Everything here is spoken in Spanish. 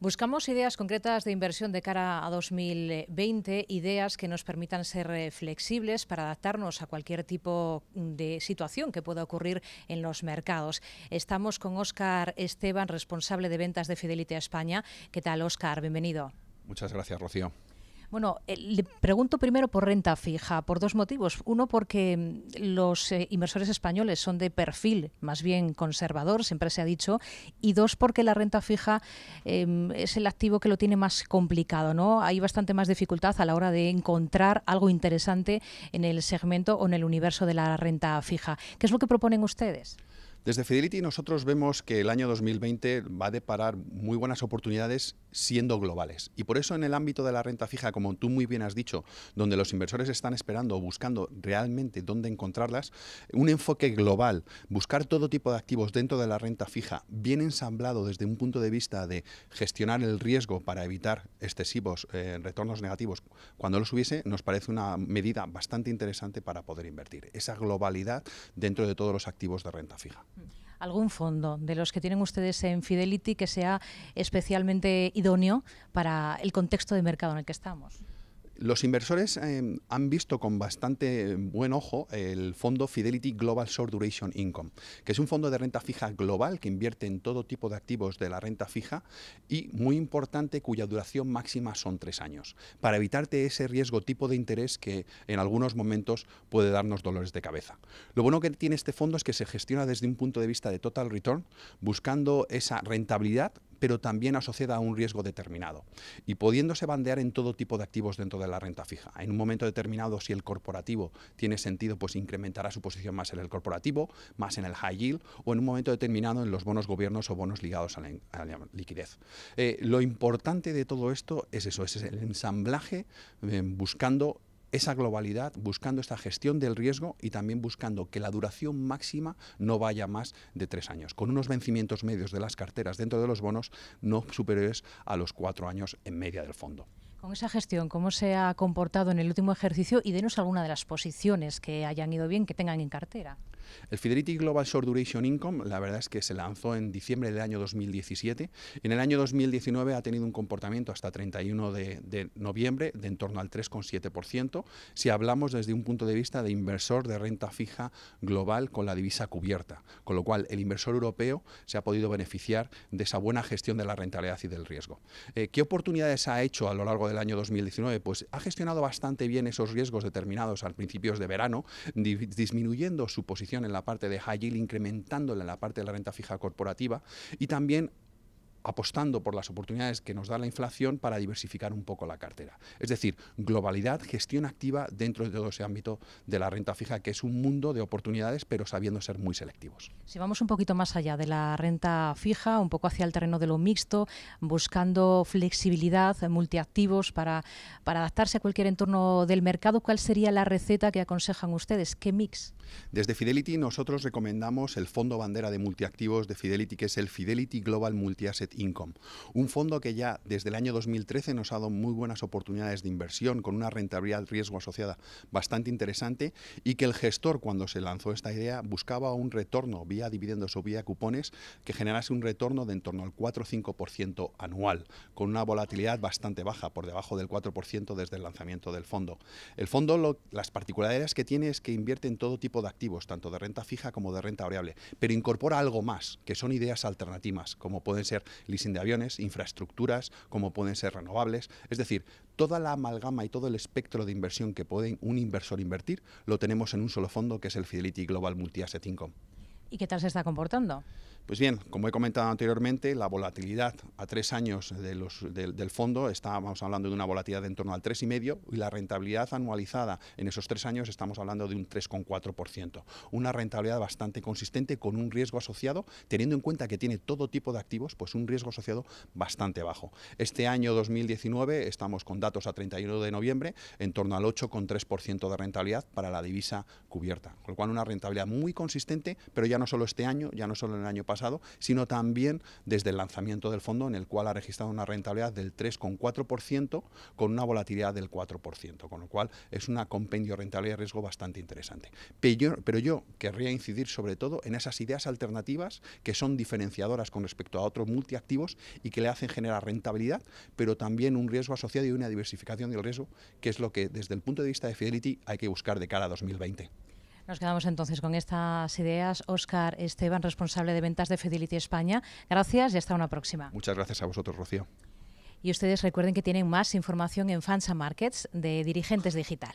Buscamos ideas concretas de inversión de cara a 2020, ideas que nos permitan ser eh, flexibles para adaptarnos a cualquier tipo de situación que pueda ocurrir en los mercados. Estamos con Óscar Esteban, responsable de ventas de Fidelity a España. ¿Qué tal, Óscar? Bienvenido. Muchas gracias, Rocío. Bueno, eh, le pregunto primero por renta fija, por dos motivos. Uno, porque mm, los eh, inversores españoles son de perfil más bien conservador, siempre se ha dicho, y dos, porque la renta fija em, es el activo que lo tiene más complicado, ¿no? Hay bastante más dificultad a la hora de encontrar algo interesante en el segmento o en el universo de la renta fija. ¿Qué es lo que proponen ustedes? Desde Fidelity nosotros vemos que el año 2020 va a deparar muy buenas oportunidades siendo globales. Y por eso en el ámbito de la renta fija, como tú muy bien has dicho, donde los inversores están esperando o buscando realmente dónde encontrarlas, un enfoque global, buscar todo tipo de activos dentro de la renta fija, bien ensamblado desde un punto de vista de gestionar el riesgo para evitar excesivos eh, retornos negativos cuando los hubiese, nos parece una medida bastante interesante para poder invertir. Esa globalidad dentro de todos los activos de renta fija. ¿Algún fondo de los que tienen ustedes en Fidelity que sea especialmente idóneo para el contexto de mercado en el que estamos? Los inversores em, han visto con bastante buen ojo el fondo Fidelity Global Short Duration Income, que es un fondo de renta fija global que invierte en todo tipo de activos de la renta fija y, muy importante, cuya duración máxima son tres años, para evitarte ese riesgo tipo de interés que en algunos momentos puede darnos dolores de cabeza. Lo bueno que tiene este fondo es que se gestiona desde un punto de vista de total return, buscando esa rentabilidad pero también asociada a un riesgo determinado y pudiéndose bandear en todo tipo de activos dentro de la renta fija. En un momento determinado, si el corporativo tiene sentido, pues incrementará su posición más en el corporativo, más en el high yield o en un momento determinado en los bonos gobiernos o bonos ligados a la, liquidez. Eh, lo importante de todo esto es eso, es el ensamblaje eh, buscando esa globalidad, buscando esta gestión del riesgo y también buscando que la duración máxima no vaya más de tres años, con unos vencimientos medios de las carteras dentro de los bonos no superiores a los cuatro años en media del fondo. Con esa gestión, ¿cómo se ha comportado en el último ejercicio? Y denos alguna de las posiciones que hayan ido bien, que tengan en cartera. El Fidelity Global Short Duration Income, la verdad es que se lanzó en diciembre del año 2017. En el año 2019 ha tenido un comportamiento hasta 31 de, noviembre de en torno al 3,7%, si hablamos desde un punto de vista de inversor de renta fija global con la divisa cubierta, con lo cual el inversor europeo se ha podido beneficiar de esa buena gestión de la rentabilidad y del riesgo. Eh, ¿Qué oportunidades ha hecho a lo largo del año 2019? Pues ha gestionado bastante bien esos riesgos determinados al principios de verano, disminuyendo su posición en la parte de high yield, incrementándola en la parte de la renta fija corporativa y también apostando por las oportunidades que nos da la inflación para diversificar un poco la cartera. Es decir, globalidad, gestión activa dentro de todo ese ámbito de la renta fija, que es un mundo de oportunidades, pero sabiendo ser muy selectivos. Si vamos un poquito más allá de la renta fija, un poco hacia el terreno de lo mixto, buscando flexibilidad, multiactivos para, adaptarse a cualquier entorno del mercado, ¿cuál sería la receta que aconsejan ustedes? ¿Qué mix? Desde Fidelity nosotros recomendamos el fondo bandera de multiactivos de Fidelity, que es el Fidelity Global Multi Asset Income, un fondo que ya desde el año 2013 nos ha dado muy buenas oportunidades de inversión con una rentabilidad riesgo asociada bastante interesante y que el gestor cuando se lanzó esta idea buscaba un retorno vía dividendos o vía cupones que generase un retorno de en torno al 4 o 5% anual, con una volatilidad bastante baja, por debajo del 4% desde el lanzamiento del fondo. El fondo, las particularidades que tiene es que invierte en todo tipo de activos, tanto de renta fija como de renta variable, pero incorpora algo más, que son ideas alternativas, como pueden ser leasing de aviones, infraestructuras, como pueden ser renovables. Es decir, toda la amalgama y todo el espectro de inversión que puede un inversor invertir lo tenemos en un solo fondo que es el Fidelity Global Multi Asset Income. ¿Y qué tal se está comportando? Pues bien, como he comentado anteriormente, la volatilidad a tres años del fondo, estábamos hablando de una volatilidad de en torno al 3,5% y la rentabilidad anualizada en esos tres años estamos hablando de un 3,4%. Una rentabilidad bastante consistente con un riesgo asociado, teniendo en cuenta que tiene todo tipo de activos, pues un riesgo asociado bastante bajo. Este año 2019 estamos con datos a 31 de noviembre en torno al 8,3% de rentabilidad para la divisa cubierta, con lo cual una rentabilidad muy consistente, pero ya ya no solo este año, ya no solo en el año pasado, sino también desde el lanzamiento del fondo en el cual ha registrado una rentabilidad del 3,4% con una volatilidad del 4%, con lo cual es una compendio rentabilidad de riesgo bastante interesante. Pero yo, pero yo querría incidir sobre todo en esas ideas alternativas que son diferenciadoras con respecto a otros multiactivos y que le hacen generar rentabilidad, pero también un riesgo asociado y una diversificación del riesgo, que es lo que desde el punto de vista de Fidelity hay que buscar de cara a 2020. Nos quedamos entonces con estas ideas. Óscar Esteban, responsable de ventas de Fidelity España. Gracias y hasta una próxima. Muchas gracias a vosotros, Rocío. Y ustedes recuerden que tienen más información en Fansa Markets de Dirigentes Digital.